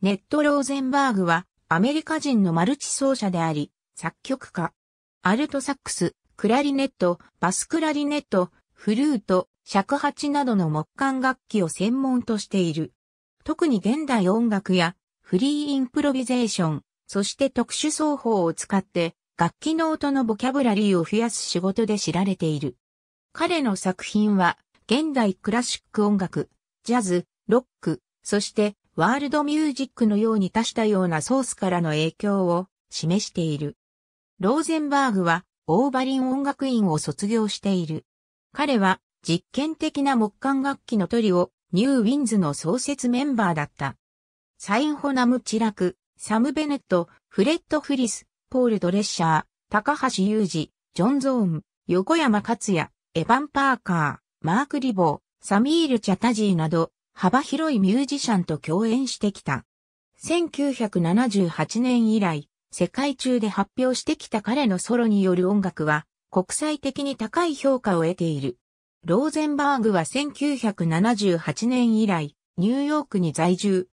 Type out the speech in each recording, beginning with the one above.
ネット・ローゼンバーグは、アメリカ人のマルチ奏者であり、作曲家。アルトサックス、クラリネット、バスクラリネット、フルート、尺八などの木管楽器を専門としている。特に現代音楽やフリーインプロビゼーション、そして特殊奏法を使って楽器の音のボキャブラリーを増やす仕事で知られている。彼の作品は現代クラシック音楽、ジャズ、ロック、そしてワールドミュージックのように多したようなソースからの影響を示している。ローゼンバーグはオーバリン音楽院を卒業している。彼は実験的な木管楽器のトリオ、ニューウィンズの創設メンバーだった。サインホナム・チラク、サム・ベネット、フレッド・フリス、ポール・ドレッシャー、高橋祐二、ジョン・ゾーン、横山克也、エヴァン・パーカー、マーク・リボー、サミール・チャタジーなど、幅広いミュージシャンと共演してきた。1978年以来、世界中で発表してきた彼のソロによる音楽は、国際的に高い評価を得ている。ローゼンバーグは1978年以来、ニューヨークに在住。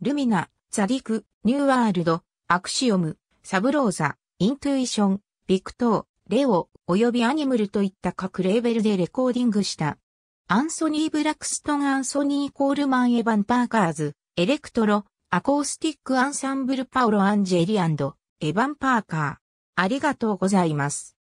ルミナ、ザリク、ニューワールド、アクシオム、サブローザ、イントゥイション、ビクトー、レオ、及びアニムルといった各レーベルでレコーディングした。アンソニー・ブラクストン・アンソニー・コールマン・エヴァン・パーカーズ、エレクトロ、アコースティック・アンサンブル・パオロ・アンジェリアンド、エヴァン・パーカー。ありがとうございます。